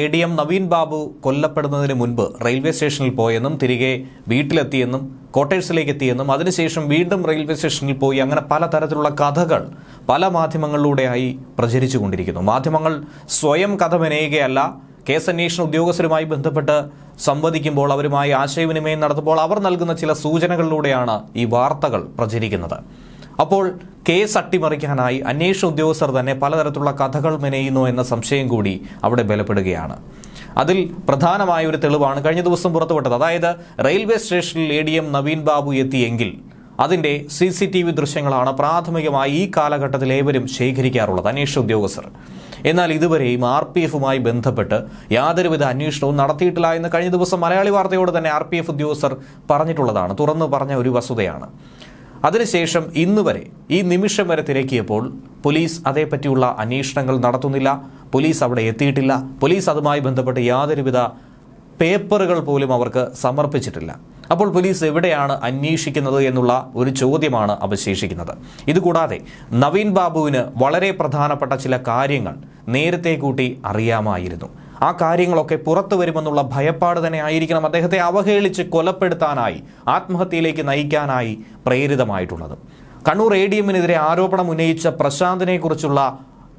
A D M Naveen Babu കൊല്ലപ്പെടുന്നതിന് മുൻപ് railway സ്റ്റേഷനിൽ പോയെന്നും തിരികെ വീട്ടിലെത്തിയെന്നും കോട്ടേഴ്സിലേക്ക് എത്തിയെന്നും അതിനുശേഷം വീണ്ടും റെയിൽവേ സ്റ്റേഷനിൽ പോയി അങ്ങനെ പലതരത്തിലുള്ള കഥകൾ പല മാധ്യമങ്ങളിലൂടെയായി പ്രചരിച്ചുകൊണ്ടിരിക്കുന്നു മാധ്യമങ്ങൾ സ്വയം കഥ മെനയുകയല്ല കേസന്വേഷണ ഉദ്യോഗസ്ഥരുമായി ബന്ധപ്പെട്ട് സംവദിക്കുമ്പോൾ അവരുമായി ആശയവിനിമയം നടത്തുമ്പോൾ അവർ നൽകുന്ന ചില സൂചനകളിലൂടെയാണ് ഈ വാർത്തകൾ പ്രചരിക്കുന്നത് അപ്പോൾ കേസ് അട്ടിമറിക്കാനായി അന്വേഷണ ഉദ്യോഗസ്ഥർ തന്നെ പലതരത്തിലുള്ള കഥകൾ മെനയുന്നു എന്ന സംശയം കൂടി അവിടെ ബലപ്പെടുകയാണ് അതിൽ പ്രധാനമായ ഒരു തെളിവാണ് കഴിഞ്ഞ ദിവസം പുറത്തുവിട്ടത് അതായത് റെയിൽവേ സ്റ്റേഷനിൽ A D M Naveen Babu എത്തിയെങ്കിൽ അതിൻ്റെ സി സി ടി വി ദൃശ്യങ്ങളാണ് പ്രാഥമികമായി ഈ കാലഘട്ടത്തിൽ ഏവരും ശേഖരിക്കാറുള്ളത് അന്വേഷണ ഉദ്യോഗസ്ഥർ എന്നാൽ ഇതുവരെയും ആർ പി എഫുമായി ബന്ധപ്പെട്ട് യാതൊരുവിധ അന്വേഷണവും നടത്തിയിട്ടില്ല എന്ന് കഴിഞ്ഞ ദിവസം മലയാളി വാർത്തയോട് തന്നെ ആർ പി എഫ് ഉദ്യോഗസ്ഥർ പറഞ്ഞിട്ടുള്ളതാണ് തുറന്നു പറഞ്ഞ ഒരു വസ്തുതയാണ് അതിനുശേഷം ഇന്ന് വരെ ഈ നിമിഷം വരെ തിരക്കിയപ്പോൾ പോലീസ് അതേപ്പറ്റിയുള്ള അന്വേഷണങ്ങൾ നടത്തുന്നില്ല പോലീസ് അവിടെ എത്തിയിട്ടില്ല പോലീസ് അതുമായി ബന്ധപ്പെട്ട് യാതൊരുവിധ പേപ്പറുകൾ പോലും അവർക്ക് സമർപ്പിച്ചിട്ടില്ല അപ്പോൾ പോലീസ് എവിടെയാണ് അന്വേഷിക്കുന്നത് എന്നുള്ള ഒരു ചോദ്യമാണ് അവശേഷിക്കുന്നത് ഇതുകൂടാതെ നവീൻ ബാബുവിന് വളരെ പ്രധാനപ്പെട്ട ചില കാര്യങ്ങൾ നേരത്തെ കൂട്ടി അറിയാമായിരുന്നു ആ കാര്യങ്ങളൊക്കെ പുറത്തു വരുമെന്നുള്ള ഭയപ്പാട് തന്നെ ആയിരിക്കണം അദ്ദേഹത്തെ അവഹേളിച്ച് കൊലപ്പെടുത്താനായി ആത്മഹത്യയിലേക്ക് നയിക്കാനായി പ്രേരിതമായിട്ടുള്ളത് കണ്ണൂർ എ ഡി എമ്മിനെതിരെ ആരോപണം ഉന്നയിച്ച പ്രശാന്തിനെ കുറിച്ചുള്ള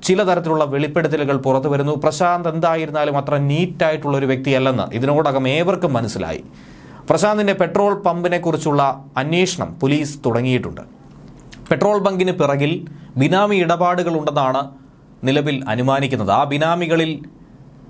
ചില തരത്തിലുള്ള വെളിപ്പെടുത്തലുകൾ പുറത്തു വരുന്നു പ്രശാന്ത് എന്തായിരുന്നാലും അത്ര നീറ്റായിട്ടുള്ള ഒരു വ്യക്തിയല്ലെന്ന് ഇതിനോടകം ഏവർക്കും മനസ്സിലായി പ്രശാന്തിന്റെ പെട്രോൾ പമ്പിനെ കുറിച്ചുള്ള അന്വേഷണം പോലീസ് തുടങ്ങിയിട്ടുണ്ട് പെട്രോൾ പമ്പിന് പിറകിൽ ബിനാമി ഇടപാടുകൾ ഉണ്ടെന്നാണ് നിലവിൽ അനുമാനിക്കുന്നത് ആ ബിനാമികളിൽ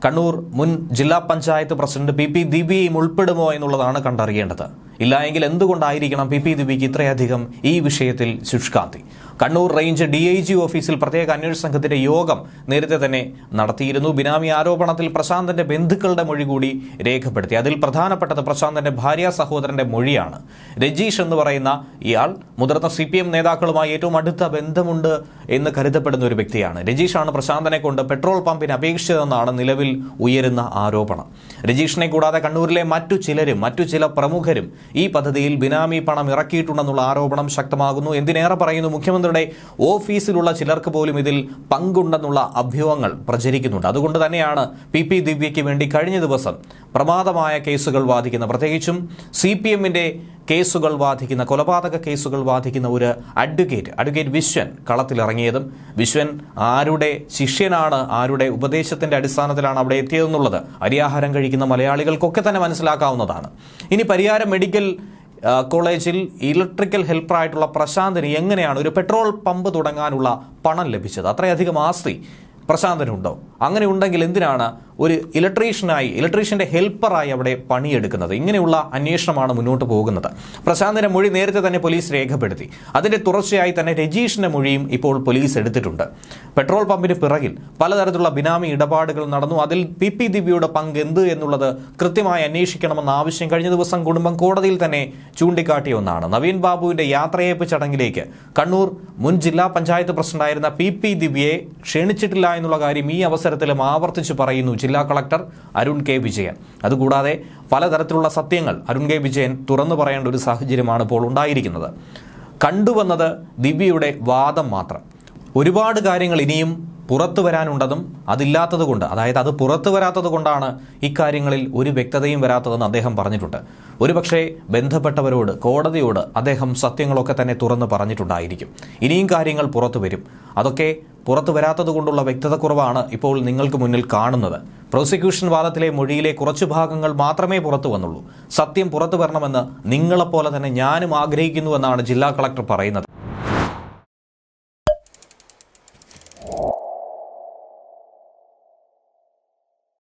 കണ്ണൂർ മുൻ ജില്ലാ പഞ്ചായത്ത് പ്രസിഡന്റ് പി പി ദിബിയും ഉൾപ്പെടുമോ എന്നുള്ളതാണ് കണ്ടറിയേണ്ടത് ഇല്ലായെങ്കിൽ എന്തുകൊണ്ടായിരിക്കണം പി പി ദിബിക്ക് ഇത്രയധികം ഈ വിഷയത്തിൽ ശുഷ്കാന്തി Kannur range D I G ഓഫീസിൽ പ്രത്യേക അന്വേഷണ സംഘത്തിന്റെ യോഗം നേരത്തെ തന്നെ നടത്തിയിരുന്നു ബിനാമി ആരോപണത്തിൽ പ്രശാന്തന്റെ ബന്ധുക്കളുടെ മൊഴി കൂടി രേഖപ്പെടുത്തി അതിൽ പ്രധാനപ്പെട്ടത് പ്രശാന്തന്റെ ഭാര്യ സഹോദരന്റെ മൊഴിയാണ് രജീഷ് എന്ന് പറയുന്ന ഇയാൾ മുതിർന്ന സി പി എം നേതാക്കളുമായി ഏറ്റവും അടുത്ത ബന്ധമുണ്ട് എന്ന് കരുതപ്പെടുന്ന ഒരു വ്യക്തിയാണ് രജീഷാണ് പ്രശാന്തനെ കൊണ്ട് പെട്രോൾ പമ്പിന് അപേക്ഷിച്ചതെന്നാണ് നിലവിൽ ഉയരുന്ന ആരോപണം രജീഷിനെ കൂടാതെ കണ്ണൂരിലെ മറ്റു ചിലരും മറ്റു ചില പ്രമുഖരും ഈ പദ്ധതിയിൽ ബിനാമി പണം ഇറക്കിയിട്ടുണ്ടെന്നുള്ള ആരോപണം ശക്തമാകുന്നു എന്തിനേറെ പറയുന്നു മുഖ്യമന്ത്രി മന്ത്രിയുടെ ഓഫീസിലുള്ള ചിലർക്ക് പോലും ഇതിൽ പങ്കുണ്ടെന്നുള്ള അഭ്യൂഹങ്ങൾ പ്രചരിക്കുന്നുണ്ട് അതുകൊണ്ട് തന്നെയാണ് പി പി ദിവ്യയ്ക്ക് വേണ്ടി കഴിഞ്ഞ ദിവസം പ്രമാദമായ കേസുകൾ വാദിക്കുന്ന പ്രത്യേകിച്ചും സി പി എമ്മിന്റെ കേസുകൾ വാദിക്കുന്ന കൊലപാതക കേസുകൾ വാദിക്കുന്ന ഒരു അഡ്വക്കേറ്റ് അഡ്വക്കേറ്റ് വിശ്വൻ കളത്തിലിറങ്ങിയതും വിശ്വൻ ആരുടെ ശിഷ്യനാണ് ആരുടെ ഉപദേശത്തിന്റെ അടിസ്ഥാനത്തിലാണ് അവിടെ എത്തിയതെന്നുള്ളത് അരിയാഹാരം കഴിക്കുന്ന മലയാളികൾക്കൊക്കെ തന്നെ മനസ്സിലാക്കാവുന്നതാണ് ഇനി പരിയാരം മെഡിക്കൽ കോളേജിൽ ഇലക്ട്രിക്കൽ ഹെൽപ്പറായിട്ടുള്ള പ്രശാന്തിന് എങ്ങനെയാണ് ഒരു പെട്രോൾ പമ്പ് തുടങ്ങാനുള്ള പണം ലഭിച്ചത് അത്രയധികം ആസ്തി പ്രശാന്തിനുണ്ടോ അങ്ങനെ ഉണ്ടെങ്കിൽ എന്തിനാണ് ഒരു ഇലക്ട്രീഷ്യനായി ഇലക്ട്രീഷ്യൻ്റെ ഹെൽപ്പറായി അവിടെ പണിയെടുക്കുന്നത് ഇങ്ങനെയുള്ള അന്വേഷണമാണ് മുന്നോട്ട് പോകുന്നത് പ്രശാന്തിൻ്റെ മൊഴി നേരത്തെ തന്നെ പോലീസ് രേഖപ്പെടുത്തി അതിൻ്റെ തുടർച്ചയായി തന്നെ രജീഷിൻ്റെ മൊഴിയും ഇപ്പോൾ പോലീസ് എടുത്തിട്ടുണ്ട് പെട്രോൾ പമ്പിന് പിറകിൽ പലതരത്തിലുള്ള ബിനാമി ഇടപാടുകൾ നടന്നു അതിൽ പി പി ദിവ്യയുടെ പങ്ക് എന്ത് എന്നുള്ളത് കൃത്യമായി അന്വേഷിക്കണമെന്ന ആവശ്യം കഴിഞ്ഞ ദിവസം കുടുംബം കോടതിയിൽ തന്നെ ചൂണ്ടിക്കാട്ടിയ ഒന്നാണ് നവീൻ ബാബുവിൻ്റെ യാത്രയയപ്പ് ചടങ്ങിലേക്ക് കണ്ണൂർ മുൻ ജില്ലാ പഞ്ചായത്ത് പ്രസിഡന്റായിരുന്ന പി പി ദിവ്യയെ ക്ഷണിച്ചിട്ടില്ല എന്നുള്ള കാര്യം ഈ അവസരത്തിലും ആവർത്തിച്ചു പറയുന്നു ജില്ലാ കളക്ടർ അരുൺ കെ വിജയൻ അതുകൂടാതെ പലതരത്തിലുള്ള സത്യങ്ങൾ അരുൺ കെ വിജയൻ തുറന്നു പറയേണ്ട ഒരു സാഹചര്യമാണ് ഇപ്പോൾ ഉണ്ടായിരിക്കുന്നത് കണ്ടുവന്നത് ദിവ്യയുടെ വാദം മാത്രം ഒരുപാട് കാര്യങ്ങൾ ഇനിയും പുറത്തു വരാനുണ്ടതും അതില്ലാത്തതുകൊണ്ട് അതായത് അത് പുറത്തു വരാത്തത് കൊണ്ടാണ് ഇക്കാര്യങ്ങളിൽ ഒരു വ്യക്തതയും വരാത്തതെന്ന് അദ്ദേഹം പറഞ്ഞിട്ടുണ്ട് ഒരുപക്ഷെ ബന്ധപ്പെട്ടവരോട് കോടതിയോട് അദ്ദേഹം സത്യങ്ങളൊക്കെ തന്നെ തുറന്ന് പറഞ്ഞിട്ടുണ്ടായിരിക്കും ഇനിയും കാര്യങ്ങൾ പുറത്തു വരും അതൊക്കെ പുറത്തു വരാത്തത് കൊണ്ടുള്ള വ്യക്തതക്കുറവാണ് ഇപ്പോൾ നിങ്ങൾക്ക് മുന്നിൽ കാണുന്നത് പ്രോസിക്യൂഷൻ വാദത്തിലെ മൊഴിയിലെ കുറച്ചു ഭാഗങ്ങൾ മാത്രമേ പുറത്തു വന്നുള്ളൂ സത്യം പുറത്തു വരണമെന്ന് നിങ്ങളെപ്പോലെ തന്നെ ഞാനും ആഗ്രഹിക്കുന്നുവെന്നാണ് ജില്ലാ കളക്ടർ പറയുന്നത്